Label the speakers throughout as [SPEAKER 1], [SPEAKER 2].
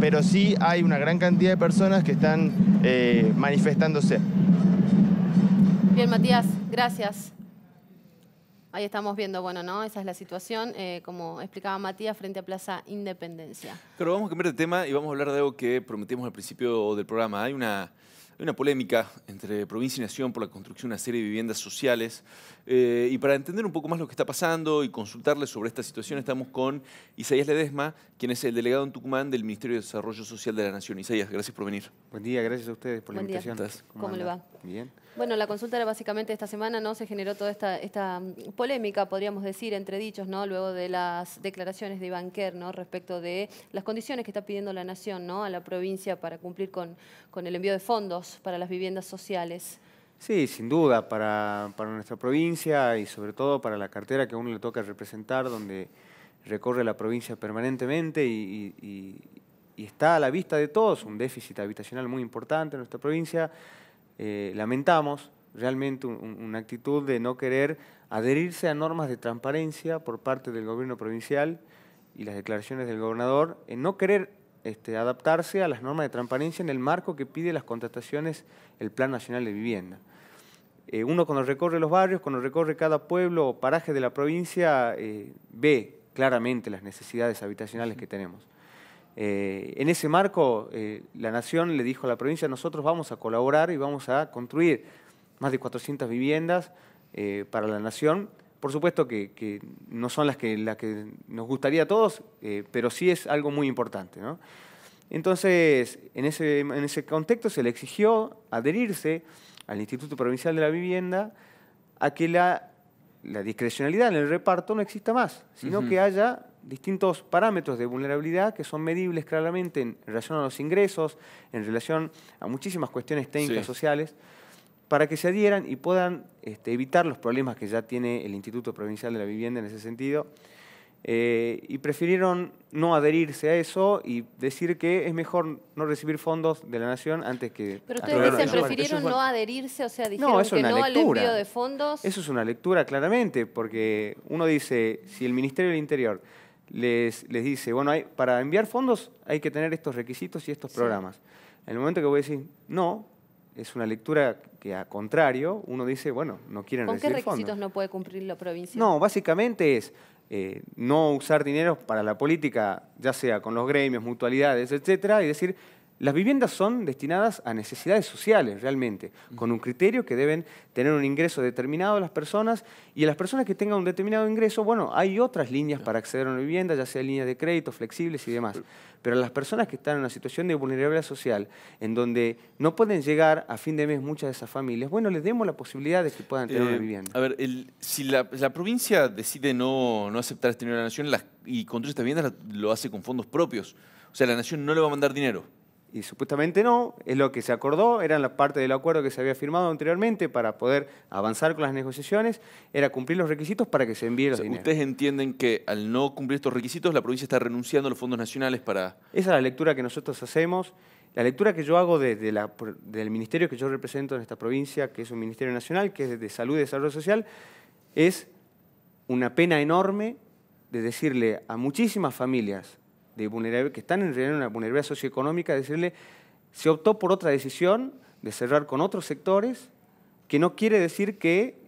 [SPEAKER 1] pero sí hay una gran cantidad de personas que están eh, manifestándose.
[SPEAKER 2] Bien, Matías, gracias. Ahí estamos viendo, bueno, ¿no? Esa es la situación, eh, como explicaba Matías, frente a Plaza Independencia.
[SPEAKER 3] Pero vamos a cambiar de tema y vamos a hablar de algo que prometimos al principio del programa. Hay una hay una polémica entre provincia y nación por la construcción de una serie de viviendas sociales. Eh, y para entender un poco más lo que está pasando y consultarles sobre esta situación, estamos con Isaías Ledesma, quien es el delegado en Tucumán del Ministerio de Desarrollo Social de la Nación. Isaías, gracias por venir. Buen día, gracias a ustedes por la invitación. ¿Cómo, le va? Bien.
[SPEAKER 2] Bueno, la consulta era básicamente esta semana, ¿no? Se generó toda esta, mm, polémica, podríamos decir, entre dichos, ¿no? Luego de las declaraciones de Iván ¿no? Respecto de las condiciones que está pidiendo la Nación, ¿no? A la provincia para cumplir con el envío de fondos para las viviendas sociales?
[SPEAKER 1] Sí, sin duda, para, nuestra provincia y sobre todo para la cartera que a uno le toca representar, donde recorre la provincia permanentemente y, está a la vista de todos un déficit habitacional muy importante en nuestra provincia. Eh, lamentamos realmente una actitud de no querer adherirse a normas de transparencia por parte del gobierno provincial y las declaraciones del gobernador, en no querer este, adaptarse a las normas de transparencia en el marco que pide las contrataciones el Plan Nacional de Vivienda. Eh, uno cuando recorre los barrios, cuando recorre cada pueblo o paraje de la provincia, eh, ve claramente las necesidades habitacionales que tenemos. Eh, en ese marco, la Nación le dijo a la provincia, nosotros vamos a colaborar y vamos a construir más de 400 viviendas para la Nación por supuesto que, no son las que, que nos gustaría a todos, eh, pero sí es algo muy importante. Entonces, en ese, contexto se le exigió adherirse al Instituto Provincial de la Vivienda a que la, discrecionalidad en el reparto no exista más, sino que haya distintos parámetros de vulnerabilidad que son medibles claramente en relación a los ingresos, en relación a muchísimas cuestiones técnicas sociales para que se adhieran y puedan este, evitar los problemas que ya tiene el Instituto Provincial de la Vivienda en ese sentido. Eh, y prefirieron no adherirse a eso y decir que es mejor no recibir fondos de la nación antes que... Pero ustedes dicen, prefirieron no
[SPEAKER 2] adherirse, o sea, dijeron que no al envío de fondos. Eso
[SPEAKER 1] es una lectura, claramente, porque uno dice, si el Ministerio del Interior les, les dice, bueno, hay, para enviar fondos hay que tener estos requisitos y estos programas. En el momento que voy a decir, no, es una lectura que, a contrario, uno dice, bueno, no quieren ¿Con qué requisitos
[SPEAKER 2] no puede cumplir la provincia? No,
[SPEAKER 1] básicamente es eh, no usar dinero para la política, ya sea con los gremios, mutualidades, etcétera, y decir, las viviendas son destinadas a necesidades sociales realmente, con un criterio que deben tener un ingreso determinado las personas y a las personas que tengan un determinado ingreso, bueno, hay otras líneas para acceder a una vivienda, ya sea líneas de crédito, flexibles y demás. Pero a las personas que están en una situación de vulnerabilidad social, en donde no pueden llegar a fin de mes muchas de esas familias, bueno, les demos la posibilidad de que puedan tener una eh, vivienda.
[SPEAKER 3] A ver, si la, provincia decide no, aceptar este dinero de la nación y construye esta vivienda lo hace con fondos propios. O sea, la nación no le va a mandar dinero y supuestamente no, es lo que se acordó, era la parte del acuerdo que se había
[SPEAKER 1] firmado anteriormente para poder avanzar con las negociaciones, era cumplir los requisitos para que se envíe los ¿Ustedes
[SPEAKER 3] entienden que al no cumplir estos requisitos la provincia está renunciando a los fondos nacionales para...? Esa es la lectura que nosotros hacemos. La lectura que yo hago desde la, del ministerio que yo represento en esta
[SPEAKER 1] provincia, que es un ministerio nacional, que es de Salud y Desarrollo Social, es una pena enorme de decirle a muchísimas familias de que están en realidad en una vulnerabilidad socioeconómica, decirle, se optó por otra decisión de cerrar con otros sectores, que no quiere decir que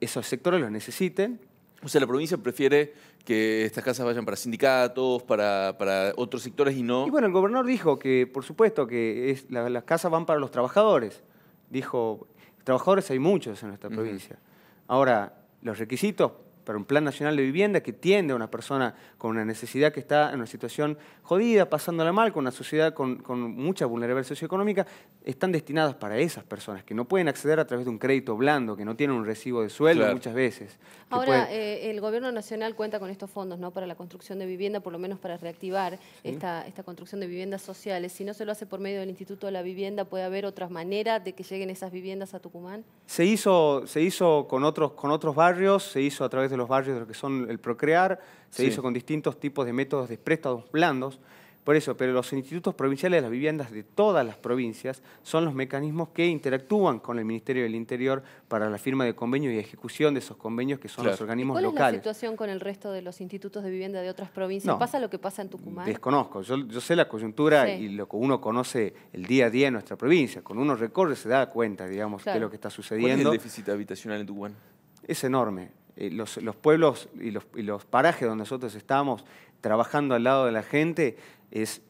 [SPEAKER 1] esos sectores los necesiten.
[SPEAKER 3] O sea, la provincia prefiere que estas casas vayan para sindicatos, para, otros sectores y no... Y bueno, el
[SPEAKER 1] gobernador dijo que, por supuesto, que las casas van para los trabajadores. Dijo, trabajadores hay muchos en nuestra provincia. Ahora, los requisitos para un plan nacional de vivienda que tiende a una persona con una necesidad que está en una situación jodida, pasándola mal, con una sociedad con, mucha vulnerabilidad socioeconómica, están destinadas para esas personas que no pueden acceder a través de un crédito blando, que no tienen un recibo de sueldo muchas veces. Ahora,
[SPEAKER 2] eh, el gobierno nacional cuenta con estos fondos ¿no? para la construcción de vivienda, por lo menos para reactivar esta, construcción de viviendas sociales. Si no se lo hace por medio del Instituto de la Vivienda, ¿puede haber otras maneras de que lleguen esas viviendas a Tucumán?
[SPEAKER 1] Se hizo, se hizo con, otros, con otros barrios, se hizo a través de los barrios de lo que son el procrear, se hizo con distintos tipos de métodos de préstamos blandos. Por eso, pero los institutos provinciales de las viviendas de todas las provincias son los mecanismos que interactúan con el Ministerio del Interior para la firma de convenios y ejecución de esos convenios que son los organismos locales. ¿Cuál es la
[SPEAKER 2] situación con el resto de los institutos de vivienda de otras provincias? ¿Pasa lo que pasa en Tucumán?
[SPEAKER 1] Desconozco. Yo, sé la coyuntura y lo que uno conoce el día a día en nuestra provincia. Con uno recorre se da cuenta, digamos, de lo que está sucediendo. ¿Cuál el déficit habitacional en Tucumán? Es enorme. Eh, los, pueblos y los, los, parajes donde nosotros estamos trabajando al lado de la gente,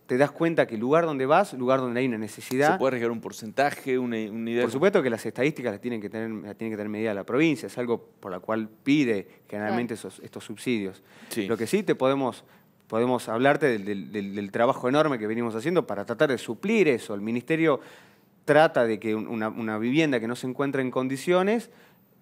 [SPEAKER 1] te das cuenta que el lugar donde vas, lugar donde hay una necesidad. ¿Se puede arriesgar un porcentaje, una, eh, idea? Por supuesto que las estadísticas las tienen que tener, que tener medida la provincia, es algo por la cual pide generalmente esos, estos subsidios. Lo que sí te podemos podemos hablarte del, trabajo enorme que venimos haciendo para tratar de suplir eso. El Ministerio trata de que una, una vivienda que no se encuentra en condiciones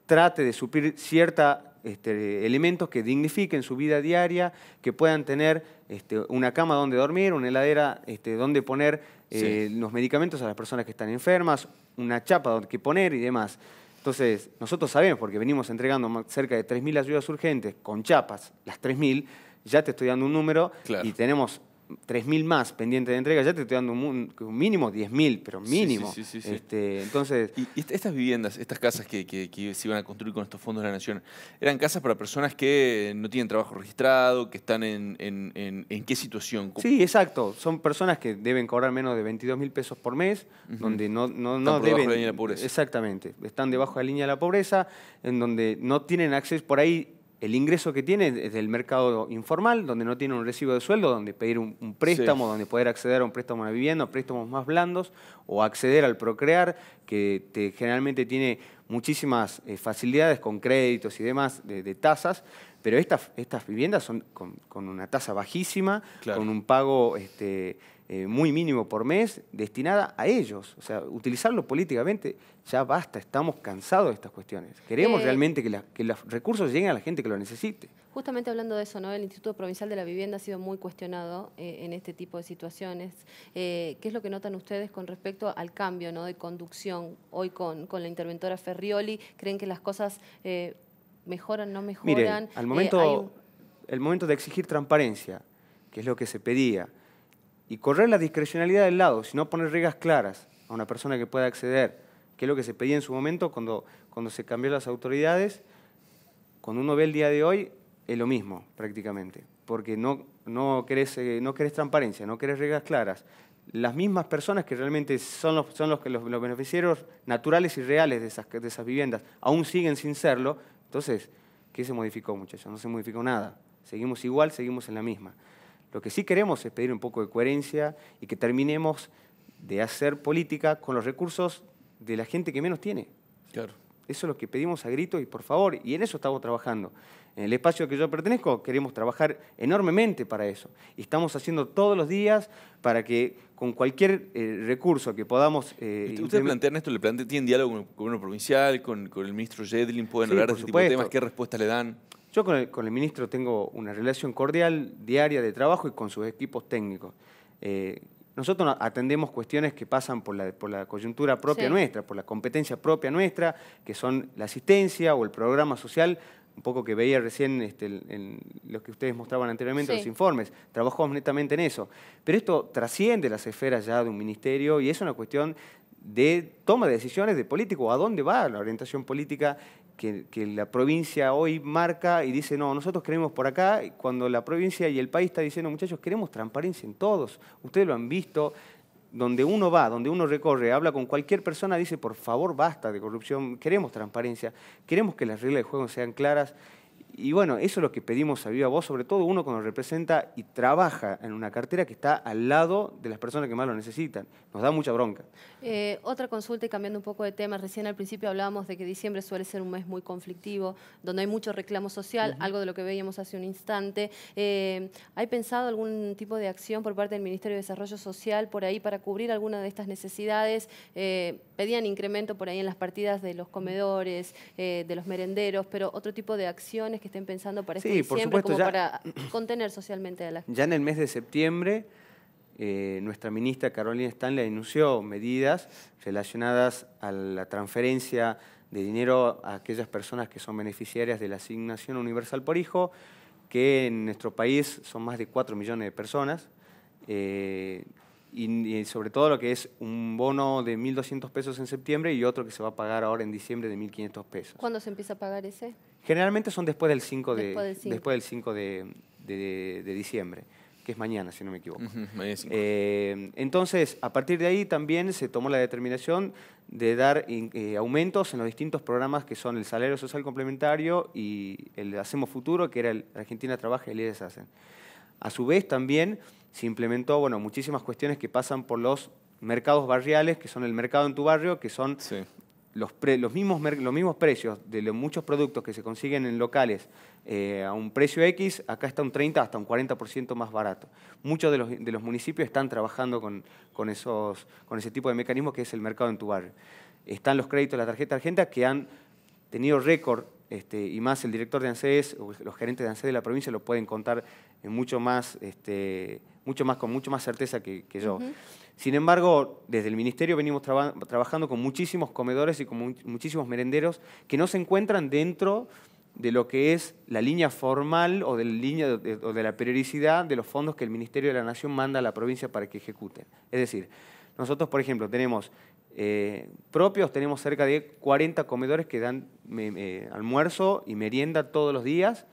[SPEAKER 1] trate de suplir ciertos este, elementos que dignifiquen su vida diaria, que puedan tener este, una cama donde dormir, una heladera este, donde poner eh, los medicamentos a las personas que están enfermas, una chapa donde que poner y demás. Entonces, nosotros sabemos, porque venimos entregando cerca de 3.000 ayudas urgentes con chapas, las 3.000, ya te estoy dando un número y tenemos 3.000 más pendientes de entrega, ya te
[SPEAKER 3] estoy dando un, mínimo 10.000, pero mínimo. Este, entonces... Y estas viviendas, estas casas que, se iban a construir con estos fondos de la Nación, ¿eran casas para personas que no tienen trabajo registrado, que están en, qué situación? Sí,
[SPEAKER 1] exacto. Son personas que deben cobrar menos de 22.000 pesos por mes, donde no, no, están Debajo de la línea de la pobreza. Exactamente. Están debajo de la línea de la pobreza, en donde no tienen acceso por ahí el ingreso que tiene es del mercado informal, donde no tiene un recibo de sueldo, donde pedir un, préstamo, donde poder acceder a un préstamo de vivienda, préstamos más blandos, o acceder al Procrear, que generalmente tiene muchísimas eh, facilidades con créditos y demás de, tasas, pero estas, viviendas son con, una tasa bajísima, con un pago... Este, eh, muy mínimo por mes destinada a ellos. O sea, utilizarlo políticamente ya basta, estamos cansados de estas cuestiones. Queremos eh, realmente que, los recursos lleguen a la gente que lo necesite.
[SPEAKER 2] Justamente hablando de eso, ¿no? el Instituto Provincial de la Vivienda ha sido muy cuestionado eh, en este tipo de situaciones. ¿Qué es lo que notan ustedes con respecto al cambio ¿no? de conducción hoy con, con la interventora Ferrioli? ¿Creen que las cosas mejoran, no mejoran? al momento,
[SPEAKER 1] el momento de exigir transparencia, que es lo que se pedía, y correr la discrecionalidad del lado, sino poner reglas claras a una persona que pueda acceder, que es lo que se pedía en su momento cuando, cuando se cambió las autoridades. Cuando uno ve el día de hoy, es lo mismo prácticamente, porque no, no, querés, eh, no transparencia, no querés reglas claras. Las mismas personas que realmente son los, son los, los beneficiarios naturales y reales de esas, de esas viviendas aún siguen sin serlo, entonces, ¿qué se modificó muchachos? No se modificó nada, seguimos igual, seguimos en la misma. Lo que sí queremos es pedir un poco de coherencia y que terminemos de hacer política con los recursos de la gente que menos tiene. Claro. Eso es lo que pedimos a grito y por favor, y en eso estamos trabajando. En el espacio que yo pertenezco queremos trabajar enormemente para eso. Y estamos haciendo todos los días para
[SPEAKER 3] que con cualquier eh, recurso que podamos... Eh, ¿Ustedes plantean esto? ¿Le plantean, tienen diálogo con el gobierno provincial, con, el ministro Jedlin? ¿Pueden hablar de este tipo de temas? ¿Qué respuesta le dan? Yo con el,
[SPEAKER 1] ministro tengo una relación cordial, diaria de trabajo y con sus equipos técnicos. Eh, nosotros atendemos cuestiones que pasan por la, por la coyuntura propia nuestra, por la competencia propia nuestra, que son la asistencia o el programa social, un poco que veía recién este, en lo que ustedes mostraban anteriormente, los informes. Trabajamos netamente en eso. Pero esto trasciende las esferas ya de un ministerio y es una cuestión de toma de decisiones de político. a dónde va la orientación política que, la provincia hoy marca y dice, no, nosotros queremos por acá, cuando la provincia y el país está diciendo, muchachos, queremos transparencia en todos. Ustedes lo han visto, donde uno va, donde uno recorre, habla con cualquier persona, dice, por favor, basta de corrupción, queremos transparencia, queremos que las reglas de juego sean claras y bueno, eso es lo que pedimos a Viva Voz, sobre todo uno cuando representa y trabaja en una cartera que está al lado de las personas que más lo necesitan. Nos da mucha bronca.
[SPEAKER 2] Eh, otra consulta y cambiando un poco de tema, recién al principio hablábamos de que diciembre suele ser un mes muy conflictivo, donde hay mucho reclamo social, algo de lo que veíamos hace un instante. Eh, ¿Hay pensado algún tipo de acción por parte del Ministerio de Desarrollo Social por ahí para cubrir alguna de estas necesidades? Eh, pedían incremento por ahí en las partidas de los comedores, de los merenderos, pero otro tipo de acciones que estén pensando para este diciembre, como para contener socialmente a la
[SPEAKER 1] Ya en el mes de septiembre, eh, nuestra ministra Carolina Stanley anunció medidas relacionadas a la transferencia de dinero a aquellas personas que son beneficiarias de la asignación universal por hijo, que en nuestro país son más de 4 millones de personas, eh, y, sobre todo lo que es un bono de 1.200 pesos en septiembre y otro que se va a pagar ahora en diciembre de 1.500 pesos.
[SPEAKER 2] ¿Cuándo se empieza a pagar ese?
[SPEAKER 1] Generalmente son después del 5 de, después del 5, de, de, diciembre, que es mañana, si no me equivoco. Eh, entonces, a partir de ahí también se tomó la determinación de dar eh, aumentos en los distintos programas que son el salario social complementario y el Hacemos Futuro, que era el Argentina Trabaja y el IES Hacen. A su vez, también se implementó bueno, muchísimas cuestiones que pasan por los mercados barriales, que son el mercado en tu barrio, que son los, los, mismos, los mismos precios de muchos productos que se consiguen en locales eh, a un precio X, acá está un 30 hasta un 40% más barato. Muchos de los, municipios están trabajando con, esos, con ese tipo de mecanismo que es el mercado en tu barrio. Están los créditos de la tarjeta argenta que han tenido récord este, y más el director de ANSES o los gerentes de ANSES de la provincia lo pueden contar eh, mucho más, este, mucho más, con mucho más certeza que, yo. Sin embargo, desde el Ministerio venimos trabajando con muchísimos comedores y con muchísimos merenderos que no se encuentran dentro de lo que es la línea formal o de la, línea o de la periodicidad de los fondos que el Ministerio de la Nación manda a la provincia para que ejecuten. Es decir, nosotros, por ejemplo, tenemos eh, propios. Tenemos cerca de 40 comedores que dan almuerzo y merienda todos los días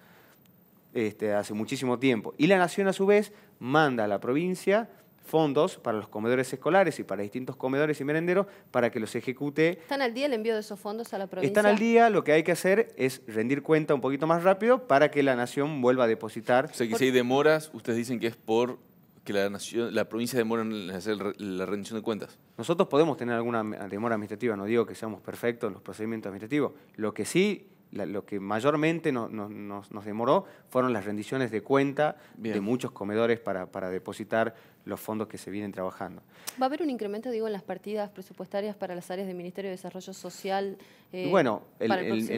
[SPEAKER 1] este, hace muchísimo tiempo. Y la nación a su vez manda a la provincia fondos para los comedores escolares y para distintos comedores y merenderos para que los ejecute.
[SPEAKER 2] ¿Están al día el envío de esos fondos a la provincia? Están al
[SPEAKER 3] día, lo que hay que hacer es rendir cuenta un poquito más rápido para que la nación vuelva a depositar. O sea que si hay demoras, ustedes dicen que es por que la, nación, la provincia demora en hacer la rendición de cuentas. Nosotros podemos tener alguna demora administrativa, no digo que seamos perfectos en
[SPEAKER 1] los procedimientos administrativos. Lo que sí, lo que mayormente nos, demoró fueron las rendiciones de cuenta de muchos comedores para, para depositar los fondos que se vienen trabajando.
[SPEAKER 2] ¿Va a haber un incremento, digo, en las partidas presupuestarias para las áreas del Ministerio de Desarrollo Social? Eh, bueno,
[SPEAKER 1] en,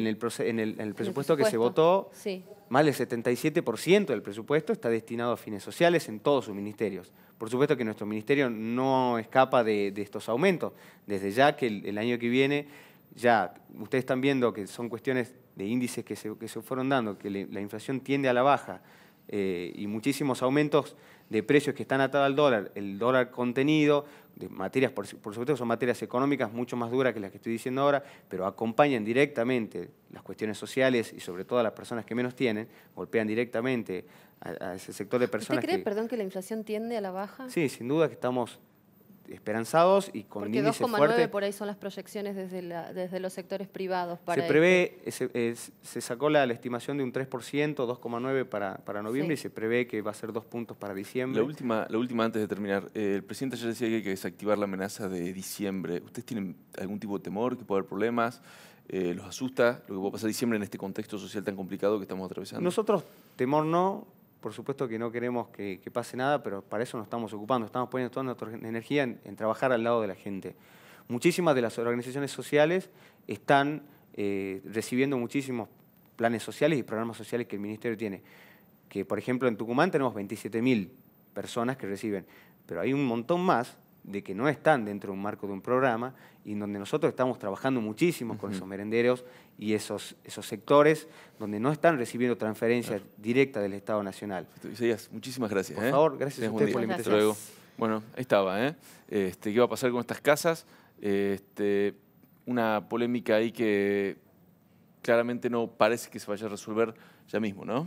[SPEAKER 1] el, presupuesto que se votó, más del 77% del presupuesto está destinado a fines sociales en todos sus ministerios. Por supuesto que nuestro ministerio no escapa de, estos aumentos. Desde ya que el, año que viene, ya ustedes están viendo que son cuestiones de índices que se, fueron dando, que la inflación tiende a la baja eh, y muchísimos aumentos de precios que están atados al dólar, el dólar contenido, de materias, por, supuesto son materias económicas mucho más duras que las que estoy diciendo ahora, pero acompañan directamente las cuestiones sociales y sobre todo a las personas que menos tienen, golpean directamente a, ese sector de personas. ¿Usted cree,
[SPEAKER 2] perdón, que la inflación tiende a la baja? Sí,
[SPEAKER 1] sin duda que estamos esperanzados y con Porque 2,9
[SPEAKER 2] por ahí son las proyecciones desde, desde los sectores privados. Para se prevé,
[SPEAKER 1] se, sacó la, la, estimación de un 3%, 2,9 para, para noviembre y se prevé que va a ser 2 puntos para diciembre. La
[SPEAKER 3] última, la última antes de terminar. Eh, el presidente ayer decía que hay que desactivar la amenaza de diciembre. ¿Ustedes tienen algún tipo de temor que pueda haber problemas? Eh, ¿Los asusta lo que puede pasar diciembre en este contexto social tan complicado que estamos atravesando? Nosotros
[SPEAKER 1] temor no, por supuesto que no queremos que, pase nada, pero para eso nos estamos ocupando, estamos poniendo toda nuestra energía en, trabajar al lado de la gente. Muchísimas de las organizaciones sociales están eh, recibiendo muchísimos planes sociales y programas sociales que el Ministerio tiene. Que, por ejemplo, en Tucumán tenemos 27.000 personas que reciben, pero hay un montón más de que no están dentro de un marco de un programa y donde nosotros estamos trabajando muchísimo con esos merenderos y esos, esos sectores donde no están recibiendo transferencias directa del Estado Nacional.
[SPEAKER 3] Isaías, muchísimas gracias. Por ¿eh? favor, gracias a usted por la invitación. Bueno, ahí estaba. ¿eh? Este, ¿Qué va a pasar con estas casas? Este, una polémica ahí que claramente no parece que se vaya a resolver ya mismo, ¿no?